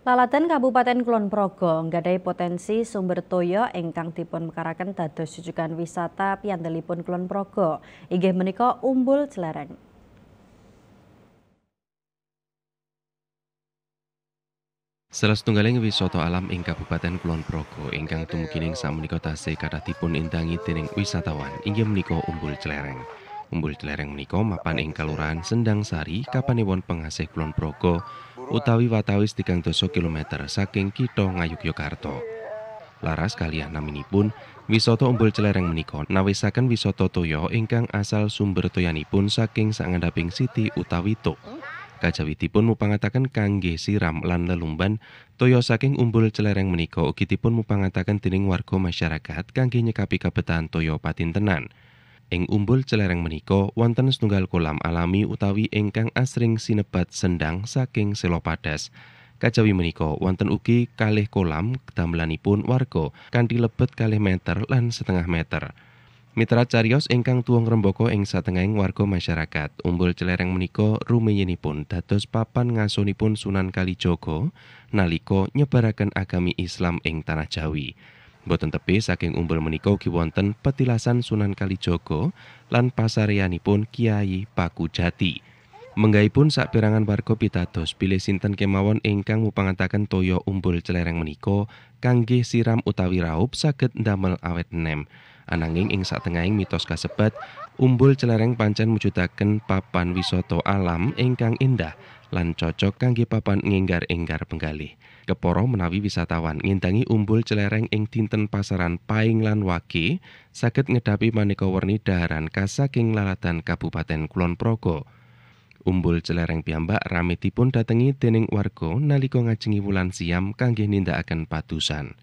Lalatan Kabupaten Kulon Progo nggadai potensi sumber toyo ingkang dipun mekaraken dados sujukan wisata piyantelipun Kulon Progo. Inggih menika umbul celereng. Salah setunggaling wisata alam ing Kabupaten Kulon Progo ingkang tumugiling sakmenika tasih kathah dipun intangi dening wisatawan inggih menika umbul celereng. Umbul celereng menika mapan ing Kalurahan Sendang Sari, Kapanewon Pengasih Kulon Progo, utawi watawis tigang doso kilometer saking Kitha Ngayogyakarta. Laras kalian naminipun wisoto umbul celereng menika nawisaken wisoto toyo ingkang asal sumber toyanipun saking sangandhaping siti utawi tok. Kajawitipun mupangataken kangge siram lan lelumban toyo saking umbul celereng menika ugi dipun mupangataken dening warga masyarakat kangge nyekapi kabetan patin patintenan. Ing umbul celereng menika wonten setunggal kolam alami utawi ingkang asring sinebat sendang saking Selopadas. Kajawi menika wonten ugi kalih kolam damelanipun warga kanthi lebet kalih meter lan setengah meter. Mitra carios ingkang tuang remboko ing satengahing warga masyarakat. Umbul celereng menika rumiyinipun dados papan ngasunipun Sunan kalijogo. nalika nyebaraken agami Islam ing tanah Jawi. Boten tepi saking umbul menika ugi wonten petilasan Sunan Kalijogo lan pasaryanipun Kiai Paku Jati. Menggaipun sakpirangan warga pitados pilih sinten kemawon ingkang mupangataken toya umbul celereng menika kangge siram utawi raup saged ndamel awet nem. Ananging ing satengahing mitos kasebat umbul celereng pancen mujudaken papan wisata alam ingkang indah lan cocok kangge papan nginggar-inggar penggalih. Keporo menawi wisatawan ngintangi umbul celereng ing dinten pasaran Paing lan Wage saged ngedapi maneka werni daharan kasaking lalatan Kabupaten Kulon Progo. Umbul celereng piyambak rame dipun datengi dening warga nalika ngajengi wulan siam kangge nindakaken padusan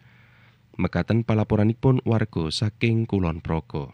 mekaten palaporanipun warga saking Kulon Progo